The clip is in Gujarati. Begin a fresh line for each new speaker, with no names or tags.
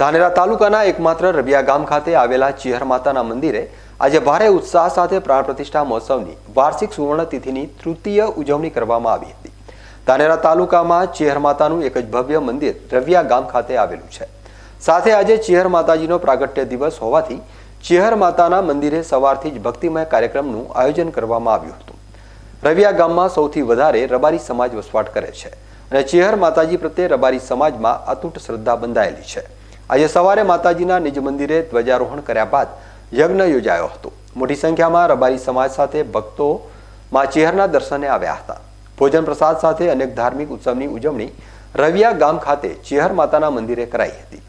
ધાનેરા તાલુકાના એકમાત્ર રબિયા ગામ ખાતે આવેલા ચિહર માતાના મંદિરે આજે ભારે ઉત્સાહ સાથે પ્રાણ પ્રતિષ્ઠા મહોત્સવની વાર્ષિક સુવર્ણ તિથિની તૃતીય ઉજવણી કરવામાં આવી હતી ધાનેરા તાલુકામાં ચિહર માતાનું એક જ ભવ્ય મંદિર રવિયા ગામ ખાતે આવેલું છે સાથે આજે ચિહર માતાજીનો પ્રાગટ્ય દિવસ હોવાથી ચિહર માતાના મંદિરે સવારથી જ ભક્તિમય કાર્યક્રમનું આયોજન કરવામાં આવ્યું હતું રવિયા ગામમાં સૌથી વધારે રબારી સમાજ વસવાટ કરે છે અને ચિહર માતાજી પ્રત્યે રબારી સમાજમાં અતૂટ શ્રદ્ધા બંધાયેલી છે આજે સવારે માતાજીના નિજ મંદિરે ધ્વજારોહણ કર્યા બાદ યજ્ઞ યોજાયો હતો મોટી સંખ્યામાં રબારી સમાજ સાથે ભક્તો મા ચેહરના દર્શને આવ્યા હતા ભોજન પ્રસાદ સાથે અનેક ધાર્મિક ઉત્સવની ઉજવણી રવિયા ગામ ખાતે ચેહર માતાના મંદિરે કરાઈ હતી